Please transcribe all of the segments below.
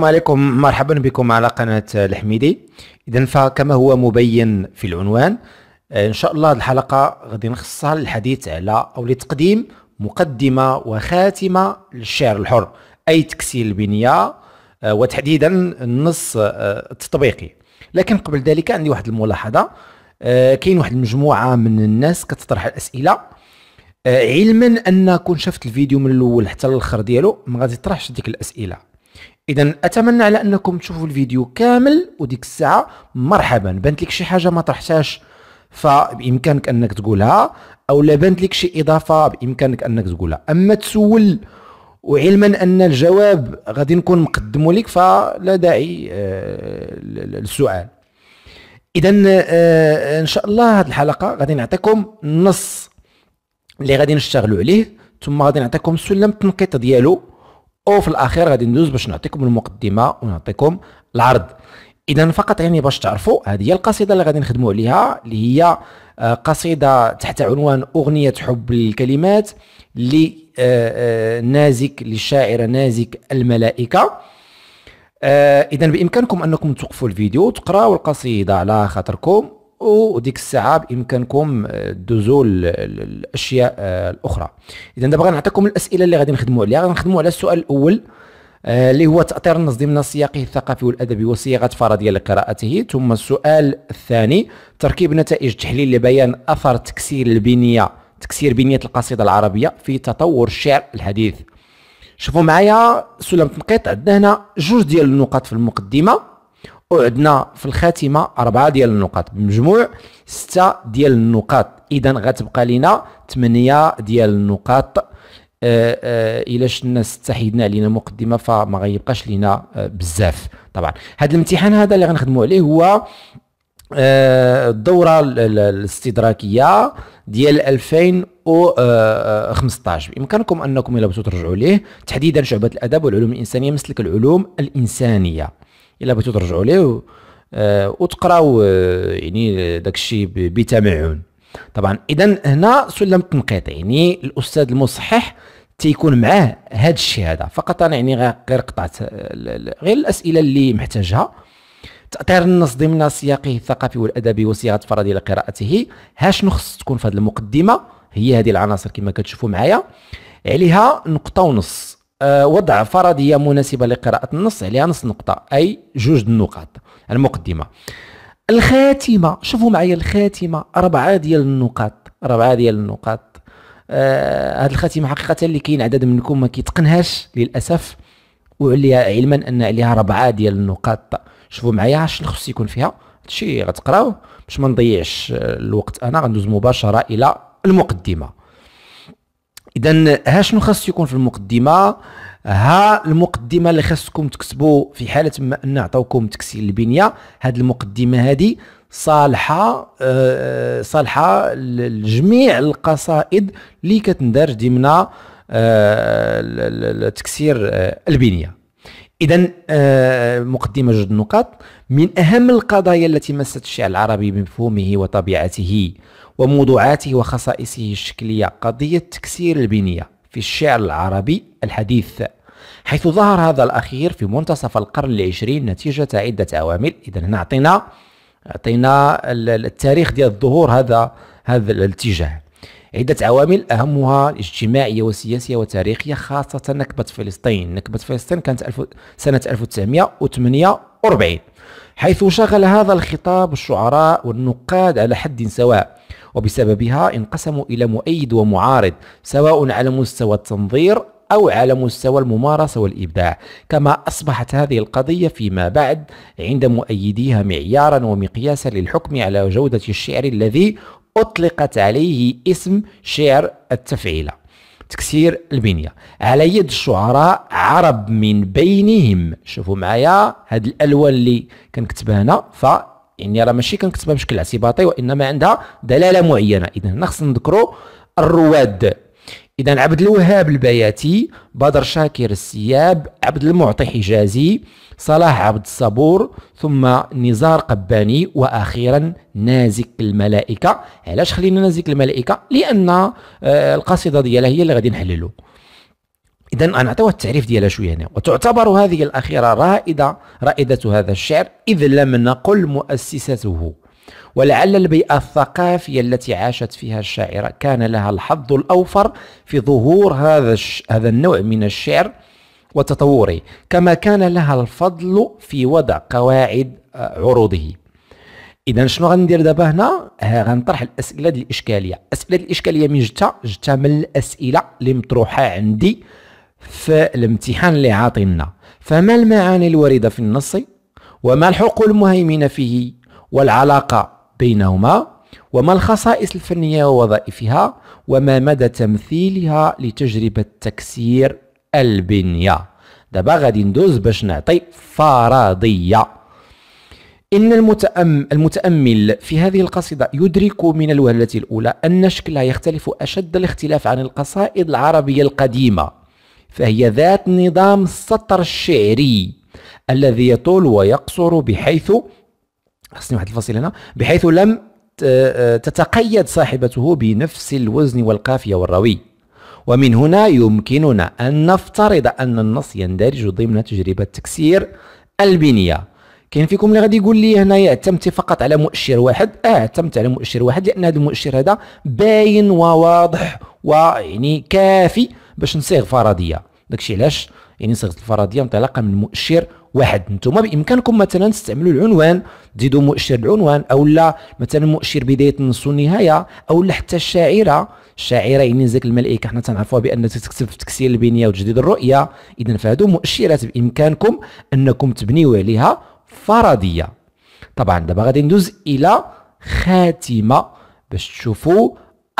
السلام عليكم مرحبا بكم على قناة الحميدي إذا فكما هو مبين في العنوان آه، إن شاء الله الحلقة غادي نخصها للحديث على أو لتقديم مقدمة وخاتمة للشعر الحر أي تكسير البنية آه، وتحديدا النص آه، التطبيقي لكن قبل ذلك عندي واحد الملاحظة كاين واحد المجموعة من الناس كتطرح الأسئلة علما ان كون شفت الفيديو من الاول حتى الاخر ديالو ما غادي تطرحش ديك الاسئله اذا اتمنى على انكم تشوفوا الفيديو كامل وديك الساعه مرحبا بانت لك شي حاجه ما طرحتهاش فبامكانك انك تقولها او لا بانت لك شي اضافه بامكانك انك تقولها اما تسول وعلما ان الجواب غادي نكون مقدمه لك فلا داعي آه، للسؤال اذا آه، آه، ان شاء الله هذه الحلقه غادي نعطيكم النص اللي غادي نشتغلوا عليه ثم غادي نعطيكم سلم التنقيط ديالو وفي الاخير غادي ندوز باش نعطيكم المقدمه ونعطيكم العرض اذا فقط يعني باش تعرفوا هذه هي القصيده اللي غادي نخدموا عليها اللي هي قصيده تحت عنوان اغنيه حب الكلمات لنازك آه، آه، للشاعره نازك الملائكه آه، اذا بامكانكم انكم توقفوا الفيديو وتقراوا القصيده على خاطركم وديك الساعه بامكانكم آه، دوزو الاشياء آه، الاخرى اذا دابا غنعطيكم الاسئله اللي غادي نخدموا عليها غنخدموا على السؤال الاول آه، اللي هو تاطير النص ضمن سياقه الثقافي والادبي وصياغه فرضيه لقراءته ثم السؤال الثاني تركيب نتائج تحليل لبيان اثر تكسير البنيه تكسير بنيه القصيده العربيه في تطور الشعر الحديث شوفوا معايا سلم تنقيط عندنا هنا جوج ديال النقاط في المقدمه وعندنا في الخاتمه أربعة ديال النقاط بمجموع ستة ديال النقاط اذا غتبقى لنا ثمانية ديال النقاط آه، آه، الا شلنا ستة حيدنا علينا مقدمه فما غيبقاش لينا آه، بزاف طبعا هذا الامتحان هذا اللي غنخدموا عليه هو الدوره الاستدراكيه ديال 2015 بامكانكم انكم الا بغيتوا ترجعوا ليه تحديدا شعبه الادب والعلوم الانسانيه مسلك العلوم الانسانيه الا بغيتو ترجعوا ليه آه، وتقراو آه، يعني داك الشيء بتمعن طبعا اذا هنا سلم التنقيط يعني الاستاذ المصحح تيكون معاه هاد الشيء هذا فقط انا يعني غير قطعت آه، غير الاسئله اللي محتاجها تاثير النص ضمن سياقه الثقافي والادبي وصياغه فرض قراءته ها شنو خص تكون في هذه المقدمه هي هذه العناصر كما كتشوفوا معايا عليها نقطه ونص آه، وضع فرضية مناسبة لقراءة النص عليها يعني نص نقطة أي جوج النقاط المقدمة الخاتمة شوفوا معايا الخاتمة أربعة ديال النقاط أربعة ديال النقاط آه هاد الخاتمة حقيقة اللي كاين عدد منكم ما كيتقنهاش للأسف وعليها علما أن عليها أربعة ديال النقاط شوفوا معايا اش اللي خص يكون فيها هادشي غتقراوه باش ما نضيعش الوقت أنا غندوز مباشرة إلى المقدمة اذا ها شنو خاص يكون في المقدمه ها المقدمه اللي خاصكم تكتبوا في حاله ما ان عطاوكم تكسير البنيه هاد المقدمه هذه صالحه أه, آه، صالحه لجميع القصائد اللي كتندرج ضمن أه تكسير أه البنيه اذا آه، مقدمه جد نقاط من اهم القضايا التي مست الشعر العربي بمفهومه وطبيعته وموضوعاته وخصائصه الشكليه قضيه تكسير البنيه في الشعر العربي الحديث حيث ظهر هذا الاخير في منتصف القرن العشرين نتيجه عده عوامل اذا هنا عطينا عطينا التاريخ ديال ظهور هذا هذا الاتجاه عدة عوامل أهمها اجتماعية وسياسية وتاريخية خاصة نكبة فلسطين نكبة فلسطين كانت سنة 1948 حيث شغل هذا الخطاب الشعراء والنقاد على حد سواء وبسببها انقسموا إلى مؤيد ومعارض سواء على مستوى التنظير أو على مستوى الممارسة والإبداع كما أصبحت هذه القضية فيما بعد عند مؤيديها معيارا ومقياسا للحكم على جودة الشعر الذي أطلقت عليه اسم شعر التفعيلة تكسير البنية على يد شعراء عرب من بينهم شوفوا معايا هاد الألوان اللي كنكتبها هنا ف يعني راه ماشي كنكتبها بشكل اعتباطي وانما عندها دلاله معينه اذا هنا خصنا نذكروا الرواد اذا عبد الوهاب البياتي بدر شاكر السياب عبد المعطي حجازي صلاح عبد الصبور ثم نزار قباني واخيرا نازك الملائكه علاش خلينا نازك الملائكه لان آه، القصيده ديالها هي اللي غادي نحللو اذا غنعطيوه التعريف ديالها شويه هنا وتعتبر هذه الاخيره رائده رائده هذا الشعر اذ لم نقل مؤسسته ولعل البيئة الثقافية التي عاشت فيها الشاعرة كان لها الحظ الأوفر في ظهور هذا هذا النوع من الشعر وتطوره كما كان لها الفضل في وضع قواعد آه، عروضه اذا شنو غندير دابا هنا غنطرح الاسئله الاشكاليه الاسئله الاشكاليه من جتا جتا من الاسئله اللي مطروحه عندي في الامتحان اللي عاطينا فما المعاني الوارده في النص وما الحقوق المهيمنه فيه والعلاقه بينهما وما الخصائص الفنية ووظائفها وما مدى تمثيلها لتجربة تكسير البنية دابا غادي ندوز باش نعطي فرضية إن المتأم المتأمل في هذه القصيدة يدرك من الوهلة الأولى أن شكلها يختلف أشد الاختلاف عن القصائد العربية القديمة فهي ذات نظام السطر الشعري الذي يطول ويقصر بحيث خصني واحد الفصيل هنا بحيث لم آه، تتقيد صاحبته بنفس الوزن والقافية والروي ومن هنا يمكننا أن نفترض أن النص يندرج ضمن تجربة تكسير البنية كاين فيكم اللي غادي يقول لي هنايا اعتمت فقط على مؤشر واحد اه اعتمت على مؤشر واحد لان هذا المؤشر هذا باين وواضح ويعني كافي باش نصيغ فرضيه داكشي علاش يعني صيغه الفرضيه انطلاقا من مؤشر واحد نتوما بامكانكم مثلا تستعملوا العنوان تزيدوا مؤشر العنوان او لا مثلا مؤشر بدايه النص والنهايه او لا حتى الشاعره الشاعره يعني زيك الملائكه حنا تنعرفوها بان تكتب في تكسير البنيه وتجديد الرؤيه اذا فهادو مؤشرات بامكانكم انكم تبنيو عليها فرضيه طبعا دابا غادي ندوز الى خاتمه باش تشوفوا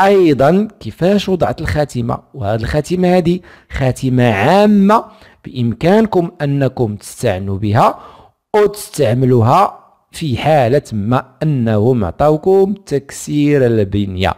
ايضا كيفاش وضعت الخاتمه وهذه الخاتمه هذه خاتمه عامه بإمكانكم أنكم تستعنوا بها أو تستعملوها في حالة ما أنهم عطاوكم تكسير البنية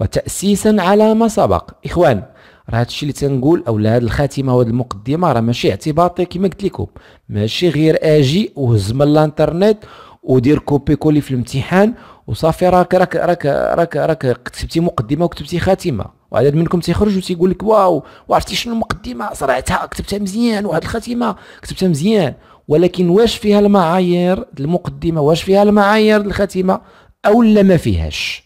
وتأسيسا على ما سبق إخوان راه هادشي اللي تنقول اولا هاد الخاتمه وهاد المقدمه راه ماشي اعتباطي كما قلت لكم ماشي غير اجي وهز من الانترنت ودير كوبي كولي في الامتحان وصافي راك راك راك راك راك كتبتي مقدمه وكتبتي خاتمه وعدد منكم تيخرج وتيقول لك واو وعرفتي شنو المقدمه صرعتها كتبتها مزيان واحد الخاتمه كتبتها مزيان ولكن واش فيها المعايير المقدمه واش فيها المعايير الخاتمه او لا ما فيهاش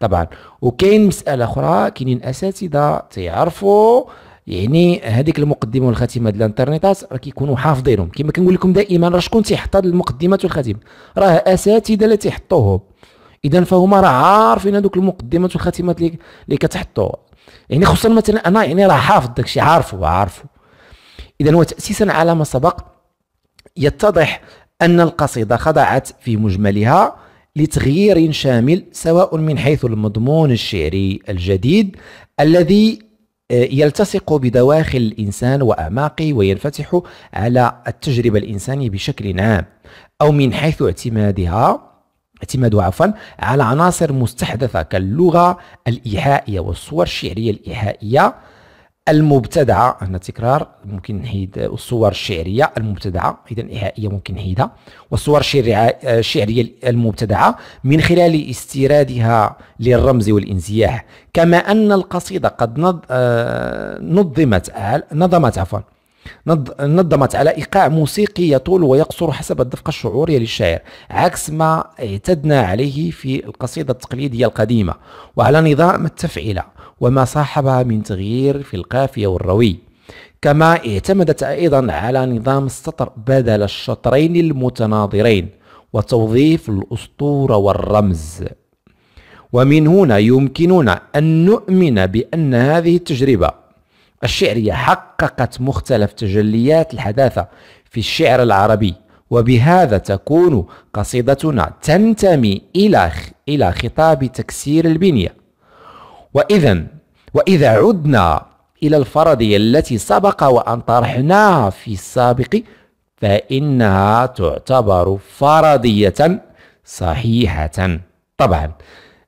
طبعا وكاين مساله اخرى كاينين اساتذه تيعرفوا يعني هذيك المقدمه والخاتمه ديال الانترنيتات راه كيكونوا حافظينهم كما كنقول لكم دائما راه شكون تيحط المقدمات والخاتمه راه اساتذه اللي تيحطوهم اذا فهما راه عارفين هذوك المقدمات والخاتمات اللي كتحطوا يعني خصوصا مثلا انا يعني راه حافظ داكشي عارفه عارفه اذا هو تاسيسا على ما سبق يتضح ان القصيده خضعت في مجملها لتغيير شامل سواء من حيث المضمون الشعري الجديد الذي آه، يلتصق بدواخل الانسان واعماقه وينفتح على التجربه الانسانيه بشكل عام او من حيث اعتمادها اعتماد عفوا على عناصر مستحدثة كاللغة الإيحائية والصور الشعرية الإيحائية المبتدعة هنا تكرار ممكن نحيد الصور الشعرية المبتدعة إذا إيحائية ممكن نحيدها والصور الشعرية المبتدعة من خلال استيرادها للرمز والانزياح كما أن القصيدة قد آه، نظمت آه، نظمت عفوا نظمت على إيقاع موسيقي يطول ويقصر حسب الدفقة الشعورية للشاعر عكس ما اعتدنا عليه في القصيدة التقليدية القديمة وعلى نظام التفعيلة وما صاحبها من تغيير في القافية والروي كما اعتمدت أيضا على نظام السطر بدل الشطرين المتناظرين وتوظيف الأسطورة والرمز ومن هنا يمكننا أن نؤمن بأن هذه التجربة الشعرية حققت مختلف تجليات الحداثة في الشعر العربي وبهذا تكون قصيدتنا تنتمي إلى إلى خطاب تكسير البنية وإذا وإذا عدنا إلى الفرضية التي سبق وأن طرحناها في السابق فإنها تعتبر فرضية صحيحة طبعا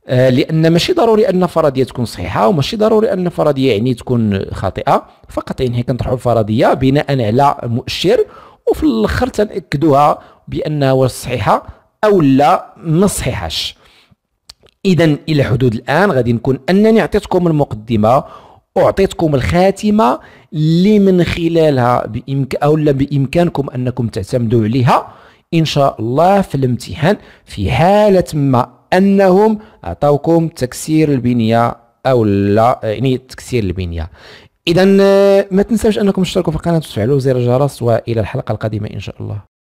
آه، لان ماشي ضروري ان فرضيه تكون صحيحه وماشي ضروري ان فرضيه يعني تكون خاطئه فقط يعني كنطرحوا الفرضيه بناء على مؤشر وفي الاخر تناكدوها بانها واش صحيحه او لا ما صحيحاش اذا الى حدود الان غادي نكون انني عطيتكم المقدمه واعطيتكم الخاتمه اللي من خلالها بامكان او بامكانكم انكم تعتمدوا عليها ان شاء الله في الامتحان في حاله ما انهم عطاوكم تكسير البنيه او لا يعني تكسير البنيه اذا آه، ما تنساوش انكم تشتركوا في القناه وتفعلوا زر الجرس والى الحلقه القادمه ان شاء الله